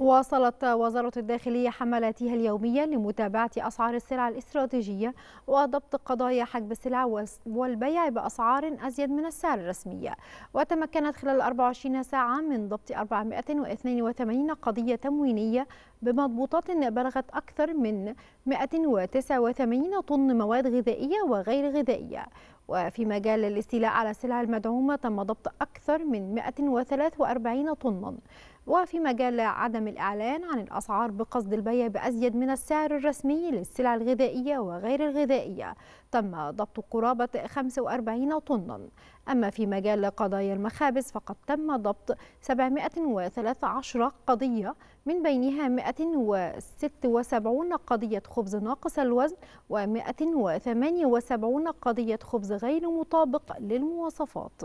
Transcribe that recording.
واصلت وزارة الداخلية حملاتها اليومية لمتابعة أسعار السلع الاستراتيجية وضبط قضايا حجب السلع والبيع بأسعار أزيد من السعر الرسمية وتمكنت خلال 24 ساعة من ضبط 482 قضية تموينية بمضبوطات بلغت أكثر من 189 طن مواد غذائية وغير غذائية وفي مجال الاستيلاء على السلع المدعومة تم ضبط أكثر من 143 طنا وفي مجال عدم الإعلان عن الأسعار بقصد البيع بأزيد من السعر الرسمي للسلع الغذائية وغير الغذائية تم ضبط قرابة 45 طنا أما في مجال قضايا المخابز فقد تم ضبط 713 قضية من بينها 176 قضية خبز ناقص الوزن و 178 قضية خبز غير مطابق للمواصفات